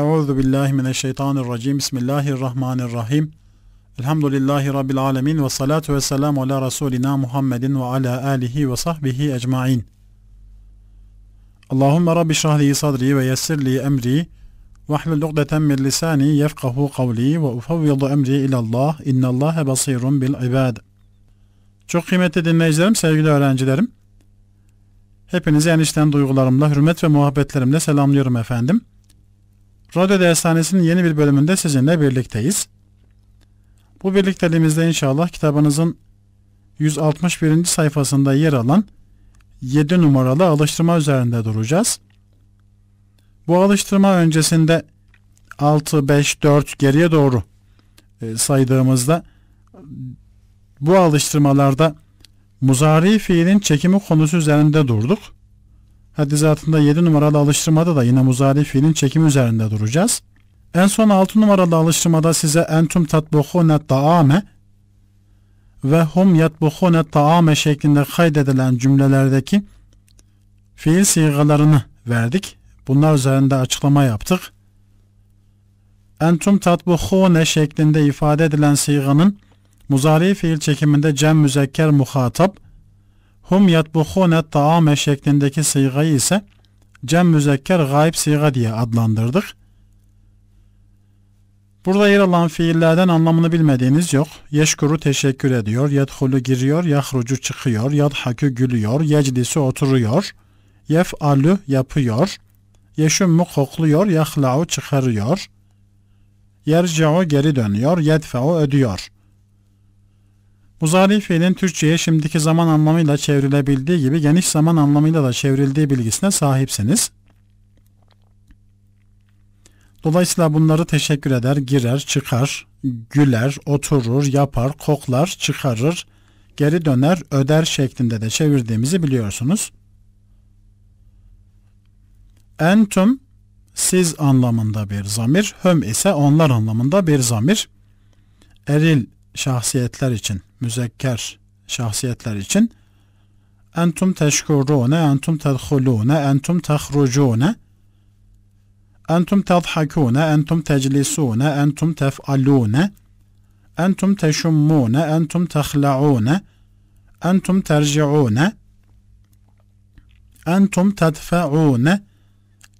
Euzu billahi mineşşeytanirracim. Bismillahirrahmanirrahim. Elhamdülillahi rabbil alamin ve salatu vesselam ala resulina Muhammedin ve ala alihi ve sahbihi ecmaîn. Allahumme rabbi şrahli sadri ve yessirli emri ve hlul ukdeten min lisani yefkahu kavli ve ufevvidu emri ila Allah. İnallaha basirun bil ibad. Çok kıymetli dinleyicilerim, sevgili öğrencilerim. Hepinizi enişten duygularımla, hürmet ve muhabbetlerimle selamlıyorum efendim. Radyo Dershanesi'nin yeni bir bölümünde sizinle birlikteyiz. Bu birlikteliğimizde inşallah kitabınızın 161. sayfasında yer alan 7 numaralı alıştırma üzerinde duracağız. Bu alıştırma öncesinde 6, 5, 4 geriye doğru e, saydığımızda bu alıştırmalarda muzari fiilin çekimi konusu üzerinde durduk. Hadizatında 7 numaralı alıştırmada da yine muzari fiilin çekimi üzerinde duracağız. En son 6 numaralı alıştırmada size entum tatbuhune taame ve hum yatbuhune taame şeklinde kaydedilen cümlelerdeki fiil sigalarını verdik. Bunlar üzerinde açıklama yaptık. Entum tatbuhune şeklinde ifade edilen siganın muzari fiil çekiminde cem müzekker muhatap Hum yetbuhune taame şeklindeki sigayı ise cem müzekker gayb siga diye adlandırdık. Burada yer alan fiillerden anlamını bilmediğiniz yok. Yeşkuru teşekkür ediyor, yedhulu giriyor, yahrucu çıkıyor, yadhakü gülüyor, yeclisi oturuyor, yef'alü yapıyor, yeşümmu kokluyor, yahla'u çıkarıyor, yerci'u geri dönüyor, yedfe'u ödüyor.'' Muzari fiilin Türkçe'ye şimdiki zaman anlamıyla çevrilebildiği gibi geniş zaman anlamıyla da çevrildiği bilgisine sahipsiniz. Dolayısıyla bunları teşekkür eder, girer, çıkar, güler, oturur, yapar, koklar, çıkarır, geri döner, öder şeklinde de çevirdiğimizi biliyorsunuz. Entum siz anlamında bir zamir, höm ise onlar anlamında bir zamir. Eril şahsiyetler için müzekker şahsiyetler için entum teşkurune, entum tedhulune, entum tehrucune, entum tedhakune, entum teclisune, entum tef'alune, entum teşummune, entum tehla'une, entum terci'une, entum tedfe'une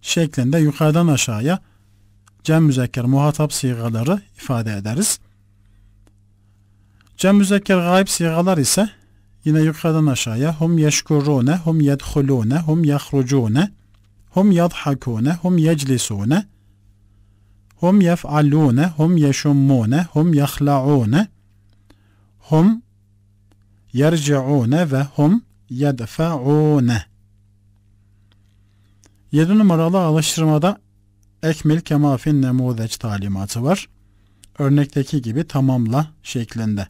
şeklinde yukarıdan aşağıya cem müzekker muhatap sigaları ifade ederiz. Cem müzekker gayb sigalar ise yine yukarıdan aşağıya hum yeşkurune, hum yedhulune, hum yahrucune, hum yadhakune, hum yeclisune, hum yef'alune, hum yeşummune, hum yahla'une, hum yerci'une ve hum yedfa'une. 7 numaralı alıştırmada ekmil kemafin nemuzeç talimatı var. Örnekteki gibi tamamla şeklinde.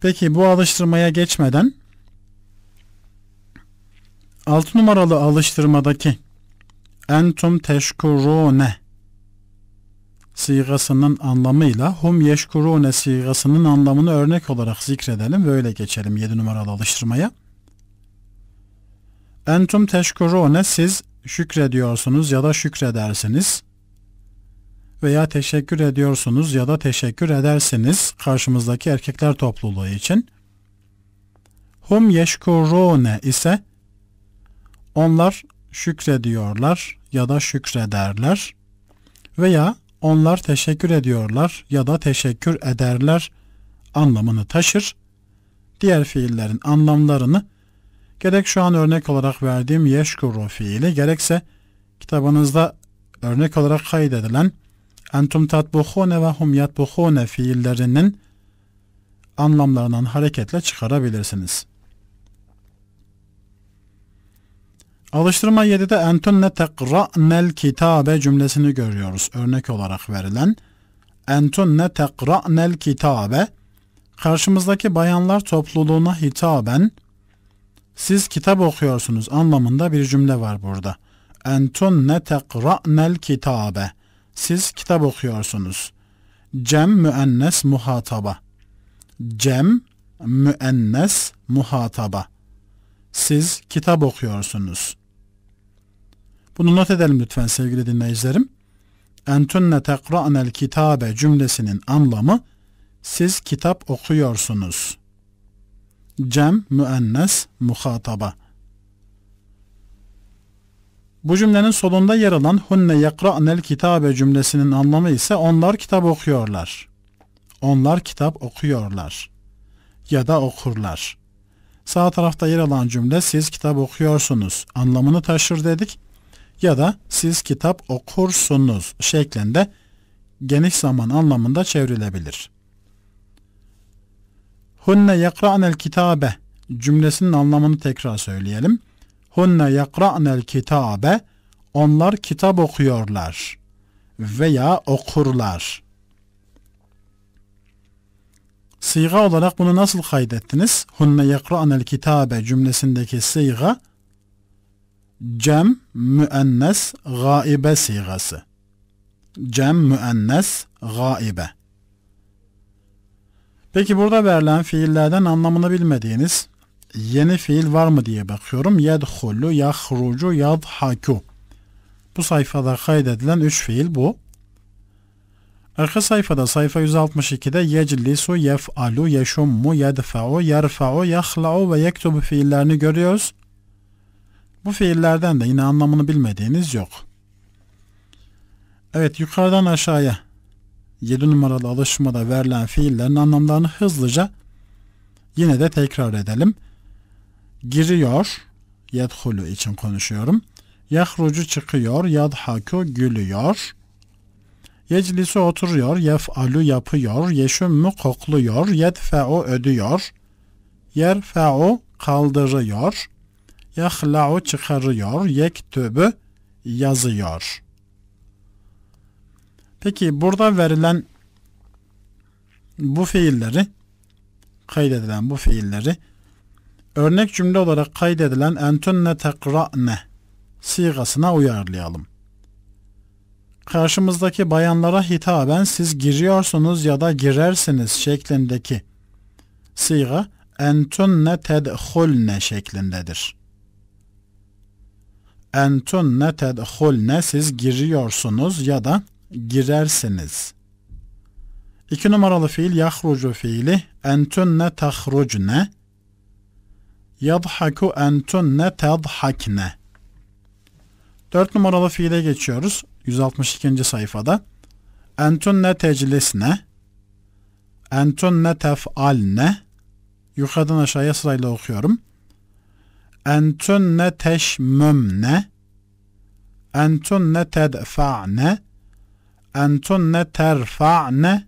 Peki bu alıştırmaya geçmeden 6 numaralı alıştırmadaki entum teşkurune sigasının anlamıyla hum yeşkurune sigasının anlamını örnek olarak zikredelim ve öyle geçelim 7 numaralı alıştırmaya. Entum teşkurune siz şükrediyorsunuz ya da şükredersiniz veya teşekkür ediyorsunuz ya da teşekkür edersiniz karşımızdaki erkekler topluluğu için. Hum yeşkurune ise onlar şükrediyorlar ya da şükrederler veya onlar teşekkür ediyorlar ya da teşekkür ederler anlamını taşır. Diğer fiillerin anlamlarını gerek şu an örnek olarak verdiğim yeşkuru fiili gerekse kitabınızda örnek olarak kaydedilen entum tatbuhune ve hum yatbuhune fiillerinin anlamlarından hareketle çıkarabilirsiniz. Alıştırma 7'de entunne tekra'nel kitabe cümlesini görüyoruz. Örnek olarak verilen entunne tekra'nel kitabe karşımızdaki bayanlar topluluğuna hitaben siz kitap okuyorsunuz anlamında bir cümle var burada. Entunne tekra'nel kitabe siz kitap okuyorsunuz. Cem müennes muhataba. Cem müennes muhataba. Siz kitap okuyorsunuz. Bunu not edelim lütfen sevgili dinleyicilerim. Entünne tekra'nel kitabe cümlesinin anlamı siz kitap okuyorsunuz. Cem müennes muhataba. Bu cümlenin solunda yer alan hunne yakra'nel kitabe cümlesinin anlamı ise onlar kitap okuyorlar. Onlar kitap okuyorlar ya da okurlar. Sağ tarafta yer alan cümle siz kitap okuyorsunuz anlamını taşır dedik ya da siz kitap okursunuz şeklinde geniş zaman anlamında çevrilebilir. Hunne yakra'nel kitabe cümlesinin anlamını tekrar söyleyelim hunne yakra'nel kitabe onlar kitap okuyorlar veya okurlar. Siga olarak bunu nasıl kaydettiniz? Hunne yakra'nel kitabe cümlesindeki siga cem müennes gaibe sigası. Cem müennes gaibe. Peki burada verilen fiillerden anlamını bilmediğiniz yeni fiil var mı diye bakıyorum. Yedhulu, yahrucu, yadhaku. Bu sayfada kaydedilen üç fiil bu. Arka sayfada sayfa 162'de yeclisu, yef'alu, yeşummu, yedfa'u, yerfa'u, yahla'u ve yektubu fiillerini görüyoruz. Bu fiillerden de yine anlamını bilmediğiniz yok. Evet yukarıdan aşağıya 7 numaralı alışmada verilen fiillerin anlamlarını hızlıca yine de tekrar edelim giriyor. Yedhulu için konuşuyorum. Yahrucu çıkıyor. Yadhaku gülüyor. Yeclisi oturuyor. Yef'alu yapıyor. Yeşümmü kokluyor. Yedfe'u ödüyor. Yerfe'u kaldırıyor. Yahla'u çıkarıyor. Yektübü yazıyor. Peki burada verilen bu fiilleri kaydedilen bu fiilleri Örnek cümle olarak kaydedilen entünne tekra'ne sigasına uyarlayalım. Karşımızdaki bayanlara hitaben siz giriyorsunuz ya da girersiniz şeklindeki siga entünne tedhulne şeklindedir. Entünne tedhulne siz giriyorsunuz ya da girersiniz. İki numaralı fiil yahrucu fiili entünne tahrucne Yadhaku entunne tadhakne. Dört numaralı fiile geçiyoruz. 162. sayfada. Entunne teclisne. Entunne tef'alne. Yukarıdan aşağıya sırayla okuyorum. Entunne teşmümne. Entunne tedfa'ne. Entunne terfa'ne.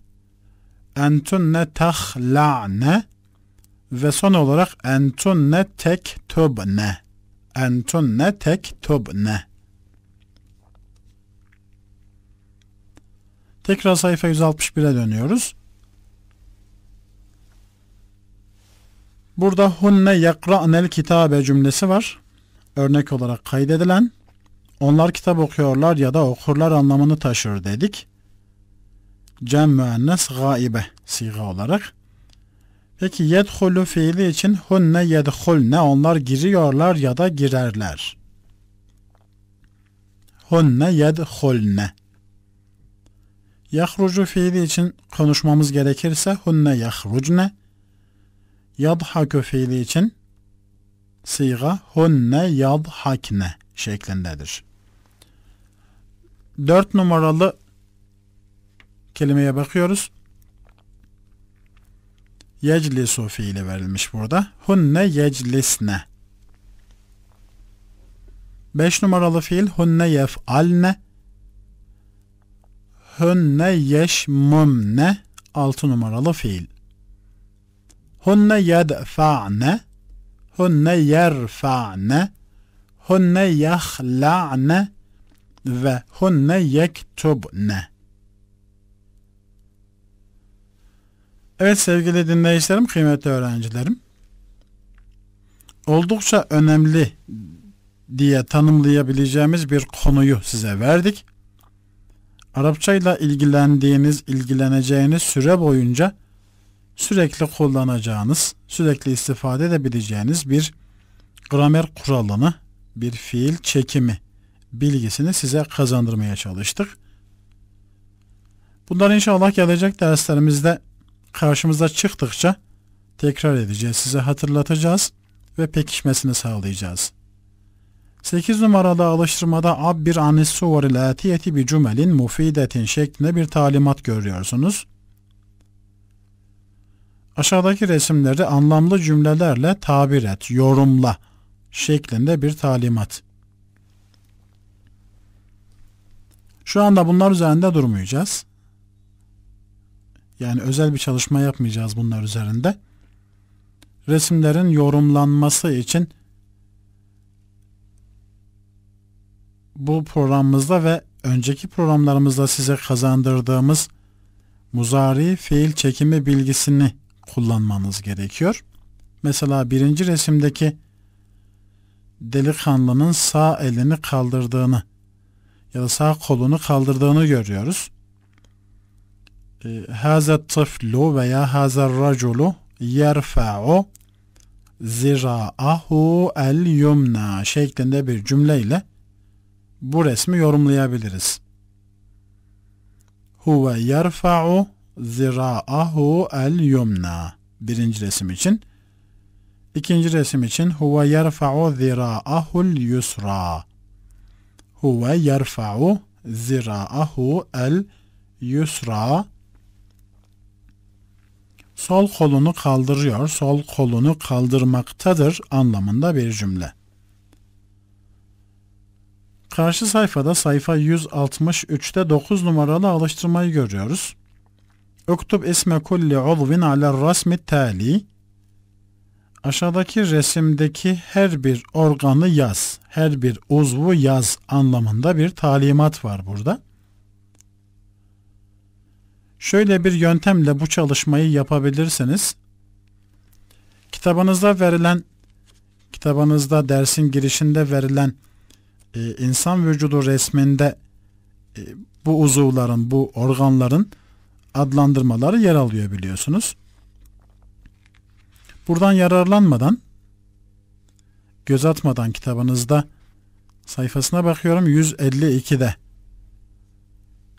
Entunne tahla'ne. Ve son olarak entunne tek töbne. Entunne tek töbne. Tekrar sayfa 161'e dönüyoruz. Burada hunne yakra'nel kitabe cümlesi var. Örnek olarak kaydedilen onlar kitap okuyorlar ya da okurlar anlamını taşır dedik. Cem müennes gaibe siga olarak. Peki yedhulu fiili için hunne yedhulne onlar giriyorlar ya da girerler. Hunne yedhulne. Yahrucu fiili için konuşmamız gerekirse hunne yahrucne. Yadhaku fiili için siga hunne yadhakne şeklindedir. Dört numaralı kelimeye bakıyoruz yeclisu fiili verilmiş burada. Hunne yeclisne. 5 numaralı fiil hunne yef'alne. Hunne yeşmumne. 6 numaralı fiil. Hunne yedfa'ne. Hunne yerfa'ne. Hunne yahla'ne. Ve hunne yektubne. Evet sevgili dinleyicilerim, kıymetli öğrencilerim. Oldukça önemli diye tanımlayabileceğimiz bir konuyu size verdik. Arapçayla ilgilendiğiniz, ilgileneceğiniz süre boyunca sürekli kullanacağınız, sürekli istifade edebileceğiniz bir gramer kuralını, bir fiil çekimi bilgisini size kazandırmaya çalıştık. Bunlar inşallah gelecek derslerimizde karşımıza çıktıkça tekrar edeceğiz, size hatırlatacağız ve pekişmesini sağlayacağız. 8 numaralı alıştırmada abbir anis suvaril atiyeti bir cümelin mufidetin şeklinde bir talimat görüyorsunuz. Aşağıdaki resimleri anlamlı cümlelerle tabir et, yorumla şeklinde bir talimat. Şu anda bunlar üzerinde durmayacağız. Yani özel bir çalışma yapmayacağız bunlar üzerinde. Resimlerin yorumlanması için bu programımızda ve önceki programlarımızda size kazandırdığımız muzari fiil çekimi bilgisini kullanmanız gerekiyor. Mesela birinci resimdeki delikanlının sağ elini kaldırdığını ya da sağ kolunu kaldırdığını görüyoruz. Ee, haza tıflu veya haza raculu yerfa'u zira'ahu el yumna şeklinde bir cümleyle bu resmi yorumlayabiliriz. Huve yerfa'u zira'ahu el yumna birinci resim için. İkinci resim için huve yerfa'u zira'ahul yusra. Huve yerfa'u zira'ahu el yusra sol kolunu kaldırıyor, sol kolunu kaldırmaktadır anlamında bir cümle. Karşı sayfada sayfa 163'te 9 numaralı alıştırmayı görüyoruz. Uktub isme kulli uzvin ala rasmi tali. Aşağıdaki resimdeki her bir organı yaz, her bir uzvu yaz anlamında bir talimat var burada. Şöyle bir yöntemle bu çalışmayı yapabilirsiniz. Kitabınızda verilen, kitabınızda dersin girişinde verilen e, insan vücudu resminde e, bu uzuvların, bu organların adlandırmaları yer alıyor biliyorsunuz. Buradan yararlanmadan, göz atmadan kitabınızda sayfasına bakıyorum 152'de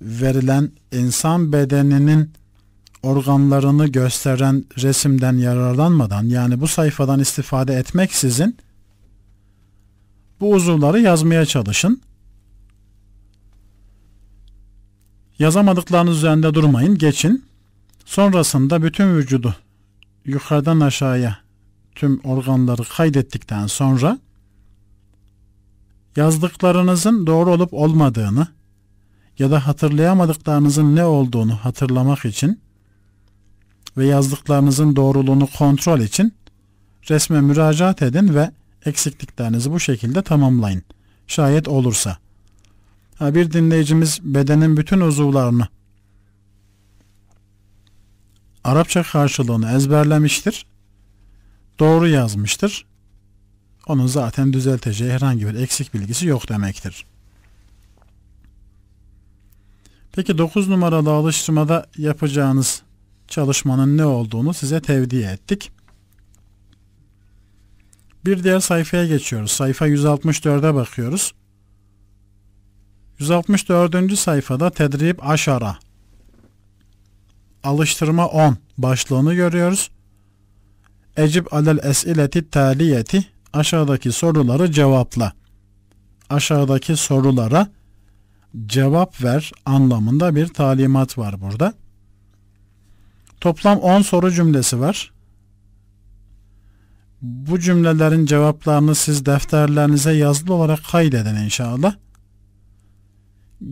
verilen insan bedeninin organlarını gösteren resimden yararlanmadan yani bu sayfadan istifade etmeksizin bu uzuvları yazmaya çalışın. Yazamadıklarınız üzerinde durmayın, geçin. Sonrasında bütün vücudu yukarıdan aşağıya tüm organları kaydettikten sonra yazdıklarınızın doğru olup olmadığını ya da hatırlayamadıklarınızın ne olduğunu hatırlamak için ve yazdıklarınızın doğruluğunu kontrol için resme müracaat edin ve eksikliklerinizi bu şekilde tamamlayın. Şayet olursa. Ha, bir dinleyicimiz bedenin bütün uzuvlarını Arapça karşılığını ezberlemiştir. Doğru yazmıştır. Onun zaten düzelteceği herhangi bir eksik bilgisi yok demektir. Peki 9 numaralı alıştırmada yapacağınız çalışmanın ne olduğunu size tevdi ettik. Bir diğer sayfaya geçiyoruz. Sayfa 164'e bakıyoruz. 164. sayfada tedrib aşara alıştırma 10 başlığını görüyoruz. Ecib alel esileti taliyeti aşağıdaki soruları cevapla. Aşağıdaki sorulara cevapla cevap ver anlamında bir talimat var burada. Toplam 10 soru cümlesi var. Bu cümlelerin cevaplarını siz defterlerinize yazılı olarak kaydedin inşallah.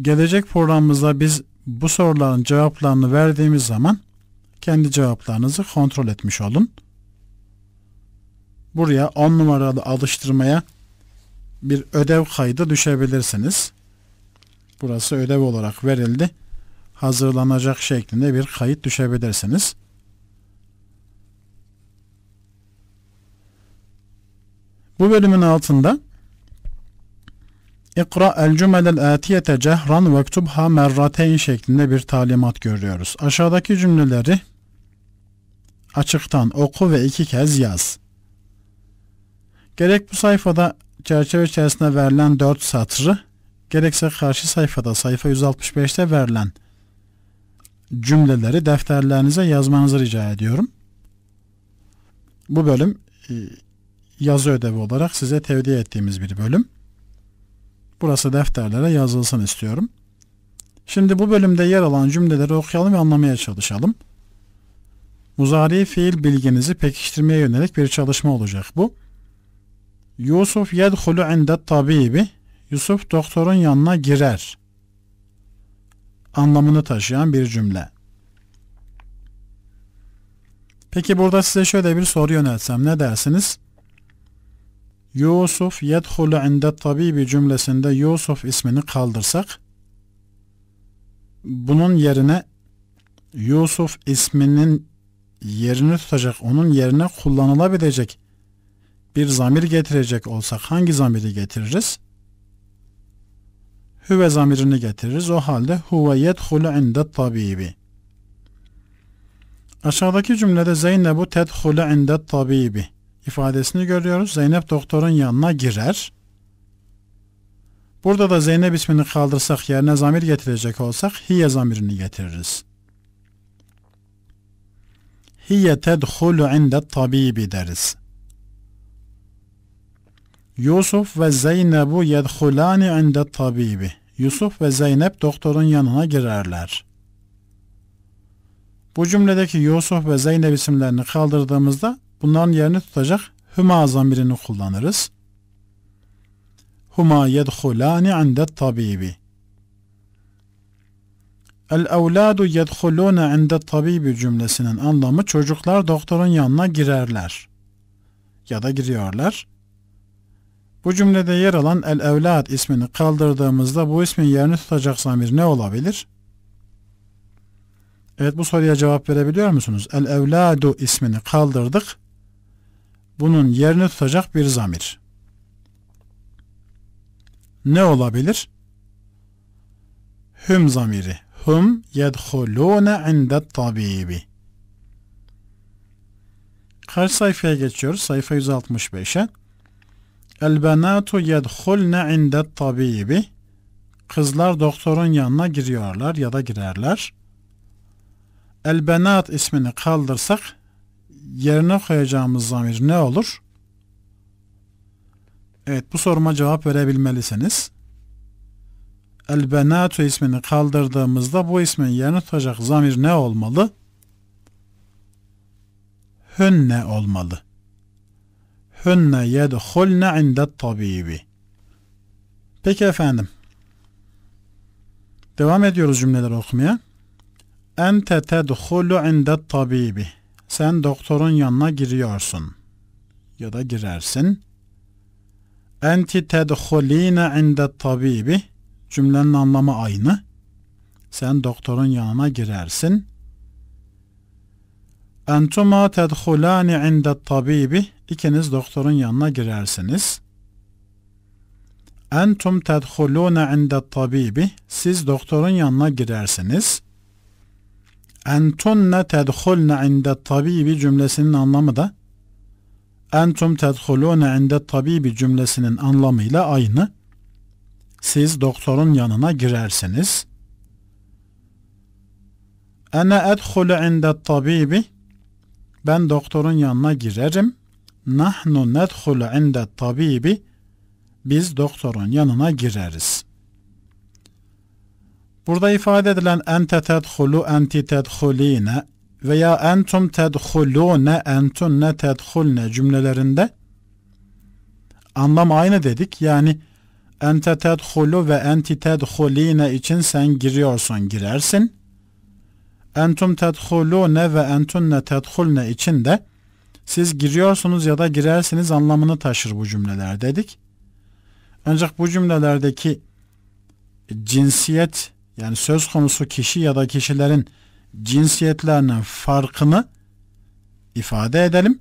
Gelecek programımızda biz bu soruların cevaplarını verdiğimiz zaman kendi cevaplarınızı kontrol etmiş olun. Buraya 10 numaralı alıştırmaya bir ödev kaydı düşebilirsiniz burası ödev olarak verildi. Hazırlanacak şeklinde bir kayıt düşebilirsiniz. Bu bölümün altında İkra el cümelel atiyete cehran ve ktubha merrateyn şeklinde bir talimat görüyoruz. Aşağıdaki cümleleri açıktan oku ve iki kez yaz. Gerek bu sayfada çerçeve içerisinde verilen dört satırı gerekse karşı sayfada sayfa 165'te verilen cümleleri defterlerinize yazmanızı rica ediyorum. Bu bölüm e, yazı ödevi olarak size tevdi ettiğimiz bir bölüm. Burası defterlere yazılsın istiyorum. Şimdi bu bölümde yer alan cümleleri okuyalım ve anlamaya çalışalım. Muzari fiil bilginizi pekiştirmeye yönelik bir çalışma olacak bu. Yusuf yedhulu indet tabibi Yusuf doktorun yanına girer anlamını taşıyan bir cümle. Peki burada size şöyle bir soru yöneltsem ne dersiniz? Yusuf yedhulu inde tabibi cümlesinde Yusuf ismini kaldırsak bunun yerine Yusuf isminin yerini tutacak, onun yerine kullanılabilecek bir zamir getirecek olsak hangi zamiri getiririz? hüve zamirini getiririz. O halde huve yedhulu inde tabibi. Aşağıdaki cümlede Zeynebu tedhulu inde tabibi ifadesini görüyoruz. Zeynep doktorun yanına girer. Burada da Zeynep ismini kaldırsak yerine zamir getirecek olsak hiye zamirini getiririz. Hiye tedhulu inde tabibi deriz. Yusuf ve Zeynebu yedhulani inde tabibi. Yusuf ve Zeynep doktorun yanına girerler. Bu cümledeki Yusuf ve Zeynep isimlerini kaldırdığımızda bunların yerini tutacak Hüma zamirini kullanırız. Huma yedhulani indet tabibi. El evladu yedhulune indet tabibi cümlesinin anlamı çocuklar doktorun yanına girerler ya da giriyorlar. Bu cümlede yer alan el evlat ismini kaldırdığımızda bu ismin yerini tutacak zamir ne olabilir? Evet bu soruya cevap verebiliyor musunuz? El evladu ismini kaldırdık. Bunun yerini tutacak bir zamir. Ne olabilir? Hüm zamiri. Hum yedhulune indet tabibi. Kaç sayfaya geçiyoruz? Sayfa 165'e. El benatu yedhulne indet tabibi. Kızlar doktorun yanına giriyorlar ya da girerler. El benat ismini kaldırsak yerine koyacağımız zamir ne olur? Evet bu soruma cevap verebilmelisiniz. El benatu ismini kaldırdığımızda bu ismin yerine tutacak zamir ne olmalı? Hünne olmalı. Hünne yedhulne indet tabibi. Peki efendim. Devam ediyoruz cümleleri okumaya. Ente tedhulu indet tabibi. Sen doktorun yanına giriyorsun. Ya da girersin. Enti tedhuline indet tabibi. Cümlenin anlamı aynı. Sen doktorun yanına girersin. Entuma tedhulani indet tabibi. İkiniz doktorun yanına girersiniz. Entum tedhulune indet tabibi. Siz doktorun yanına girersiniz. Entunne tedhulne indet tabibi cümlesinin anlamı da entum tedhulune indet tabibi cümlesinin anlamıyla aynı. Siz doktorun yanına girersiniz. Ene edhulu indet tabibi ben doktorun yanına girerim. Nahnu nedhulu inde tabibi. Biz doktorun yanına gireriz. Burada ifade edilen ente tedhulu enti tedhuline veya entum tedhulune entunne tedhulne cümlelerinde anlam aynı dedik. Yani ente tedhulu ve enti tedhuline için sen giriyorsun girersin entum tedhulune ve entunne tedhulne içinde siz giriyorsunuz ya da girersiniz anlamını taşır bu cümleler dedik. Ancak bu cümlelerdeki cinsiyet yani söz konusu kişi ya da kişilerin cinsiyetlerinin farkını ifade edelim.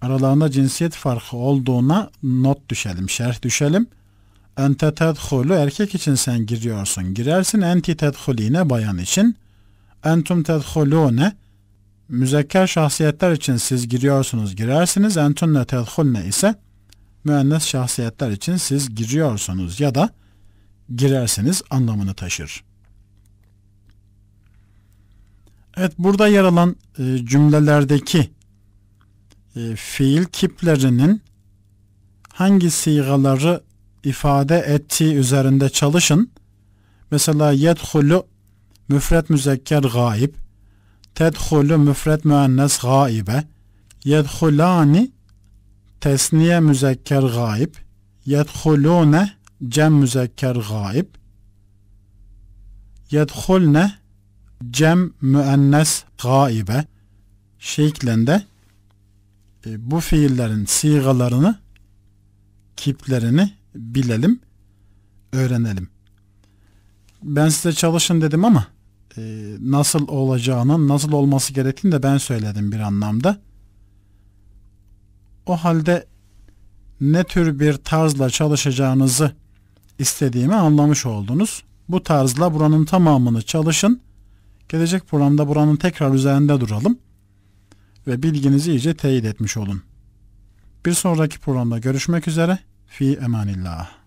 Aralarında cinsiyet farkı olduğuna not düşelim, şerh düşelim. Ente tedhulu erkek için sen giriyorsun, girersin. Enti tedhuline bayan için entum tedhulune müzekker şahsiyetler için siz giriyorsunuz girersiniz entunne tedhulne ise müennes şahsiyetler için siz giriyorsunuz ya da girersiniz anlamını taşır. Evet burada yer alan e, cümlelerdeki e, fiil kiplerinin hangi sigaları ifade ettiği üzerinde çalışın. Mesela yethulu müfret müzekker gaib, tedhulu müfret müennes gaibe, yedhulani tesniye müzekker gaib, yedhulune cem müzekker gaib, yedhulne cem müennes gaibe şeklinde e, bu fiillerin sigalarını, kiplerini bilelim, öğrenelim. Ben size çalışın dedim ama e, nasıl olacağının, nasıl olması gerektiğini de ben söyledim bir anlamda. O halde ne tür bir tarzla çalışacağınızı istediğimi anlamış oldunuz. Bu tarzla buranın tamamını çalışın. Gelecek programda buranın tekrar üzerinde duralım ve bilginizi iyice teyit etmiş olun. Bir sonraki programda görüşmek üzere. Fi emanillah.